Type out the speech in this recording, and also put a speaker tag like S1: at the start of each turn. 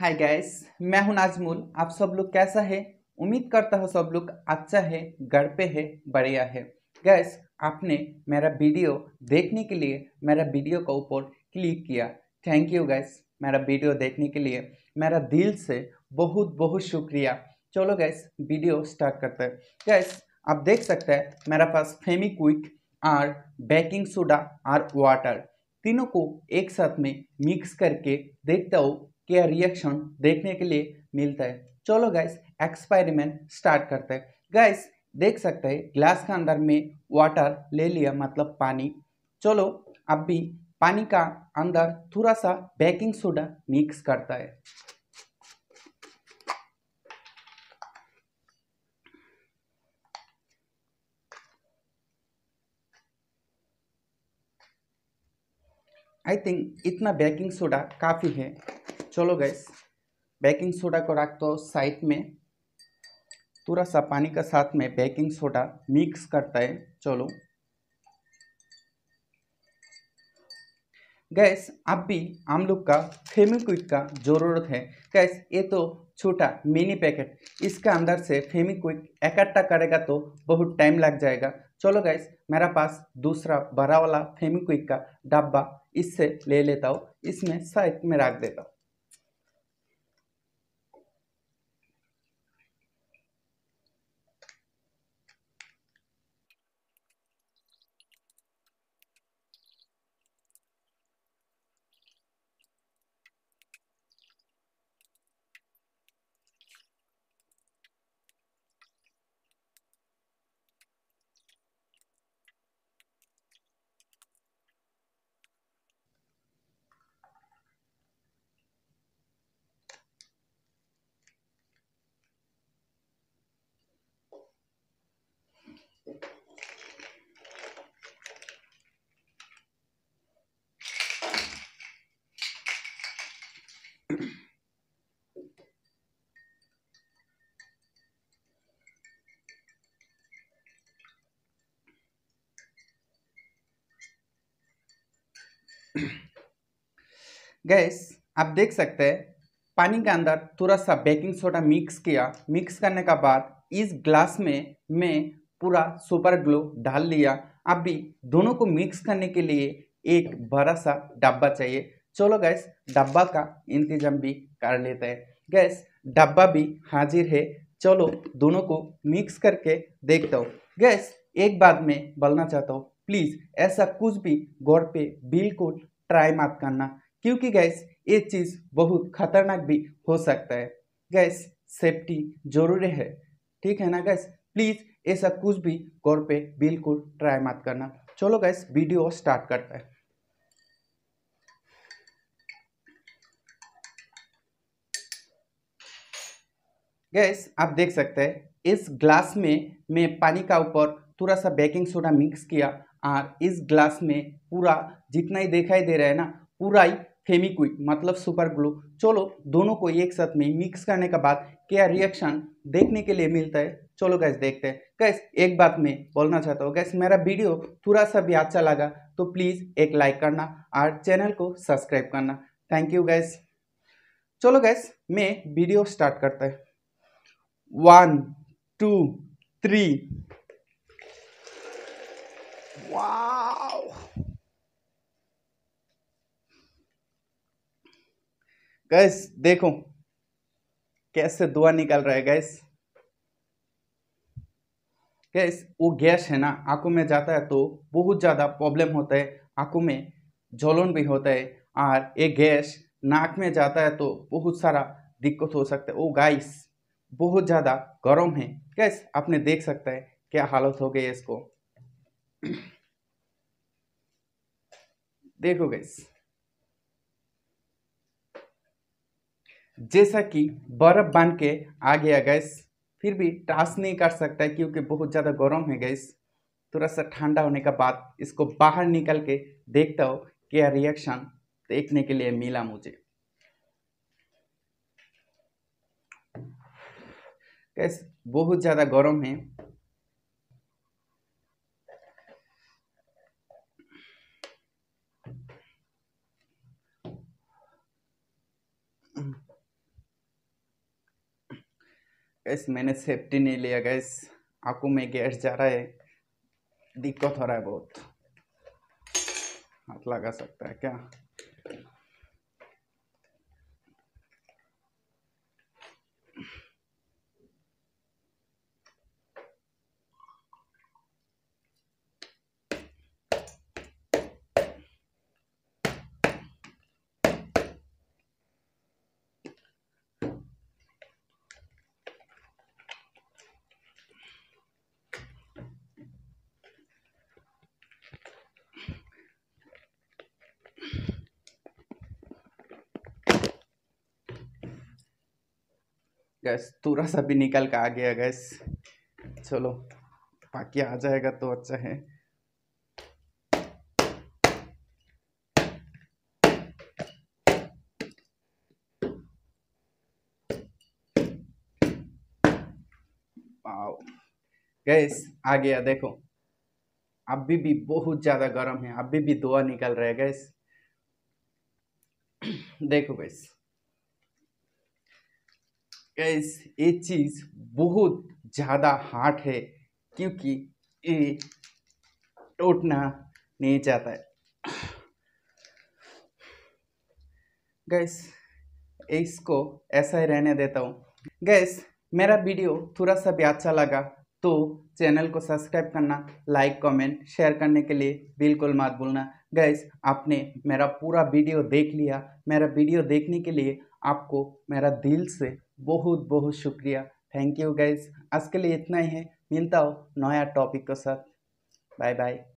S1: Hi guys मैं हूं नाजमुल आप सब लोग कैसा है उम्मीद करता हूं सब लोग अच्छा है घर पे है बढ़िया है गैस आपने मेरा वीडियो देखने के लिए मेरा वीडियो का ऊपर क्लिक किया थैंक यू गैस मेरा वीडियो देखने के लिए मेरा दिल से बहुत बहुत शुक्रिया चलो गैस वीडियो स्टार्ट करते हैं गैस आप देख सकते हैं मेरा पास फेमी क्विक और बेकिंग सोडा और वाटर तीनों को एक साथ में मिक्स करके देखता हूँ के रिएक्शन देखने के लिए मिलता है चलो गैस एक्सपेरिमेंट स्टार्ट करते हैं गैस देख सकते हैं ग्लास के अंदर में वाटर ले लिया मतलब पानी चलो अब भी पानी का अंदर थोड़ा सा बेकिंग सोडा मिक्स करता है आई थिंक इतना बेकिंग सोडा काफ़ी है चलो गैस बेकिंग सोडा को रख दो साइड में थोड़ा सा पानी का साथ में बेकिंग सोडा मिक्स करता है चलो गैस अब भी हम लोग का फेमिक्विक का ज़रूरत है गैस ये तो छोटा मिनी पैकेट इसके अंदर से फेमिक्विक इकट्ठा करेगा तो बहुत टाइम लग जाएगा चलो गैस मेरा पास दूसरा बड़ा वाला फेमिक्विक का डब्बा इससे ले लेता हूँ इसमें साइड में रख देता हूँ गैस आप देख सकते हैं पानी के अंदर थोड़ा सा बेकिंग सोडा मिक्स किया मिक्स करने का बाद इस ग्लास में मैं पूरा सुपर ग्लो डाल लिया अभी दोनों को मिक्स करने के लिए एक बड़ा सा डब्बा चाहिए चलो गैस डब्बा का इंतजाम भी कर लेते हैं गैस डब्बा भी हाजिर है चलो दोनों को मिक्स करके देखता हूँ गैस एक बात में बोलना चाहता हूँ प्लीज़ ऐसा कुछ भी घर पे बिल्कुल ट्राई मत करना क्योंकि गैस ये चीज़ बहुत खतरनाक भी हो सकता है गैस सेफ्टी जरूरी है ठीक है ना गैस प्लीज़ ऐसा कुछ भी घर पे बिल्कुल ट्राई मत करना चलो गैस वीडियो स्टार्ट करते हैं गैस आप देख सकते हैं इस ग्लास में मैं पानी का ऊपर थोड़ा सा बेकिंग सोडा मिक्स किया और इस ग्लास में पूरा जितना ही दिखाई दे रहा है ना पूरा ही फेमिक्विक मतलब सुपर ग्लू चलो दोनों को एक साथ में मिक्स करने के बाद क्या रिएक्शन देखने के लिए मिलता है चलो गैस देखते हैं गैस एक बात मैं बोलना चाहता हूँ गैस मेरा वीडियो थोड़ा सा भी अच्छा लगा तो प्लीज़ एक लाइक करना और चैनल को सब्सक्राइब करना थैंक यू गैस चलो गैस मैं वीडियो स्टार्ट करता है one two three Wow. Guys देखो कैसे दुआ निकल रहा है गैस गैस वो गैस है ना आंखों में जाता है तो बहुत ज़्यादा प्रॉब्लम होता है आंखों में जलन भी होता है और ये गैस नाक में जाता है तो बहुत सारा दिक्कत हो सकता है ओ गाइस बहुत ज़्यादा गर्म है गैस आपने देख सकता है क्या हालत हो गई है इसको देखो गैस जैसा कि बर्फ बांध के आ गया गैस फिर भी टास नहीं कर सकता है क्योंकि बहुत ज़्यादा गर्म है गैस थोड़ा सा ठंडा होने का बाद इसको बाहर निकल के देखता हो क्या रिएक्शन देखने के लिए मिला मुझे गैस बहुत ज़्यादा गर्म है गैस मैंने सेफ्टी नहीं लिया गैस आंखों में गैस जा रहा है दिक्कत हो रहा है बहुत हाथ लगा सकता है क्या गैस थोड़ा सा भी निकल के आ गया गैस चलो बाकी आ जाएगा तो अच्छा है गैस आ गया देखो अभी भी बहुत ज़्यादा गर्म है अभी भी धुआं निकल रहा है गैस देखो गैस गैस ये चीज़ बहुत ज़्यादा हार्ड है क्योंकि ये टूटना नहीं चाहता है गैस इसको ऐसा ही रहने देता हूँ गैस मेरा वीडियो थोड़ा सा भी अच्छा लगा तो चैनल को सब्सक्राइब करना लाइक कमेंट शेयर करने के लिए बिल्कुल मत भूलना गैस आपने मेरा पूरा वीडियो देख लिया मेरा वीडियो देखने के लिए आपको मेरा दिल से बहुत बहुत शुक्रिया थैंक यू गाइज आज के लिए इतना ही है मिलता हो नया टॉपिक के साथ बाय बाय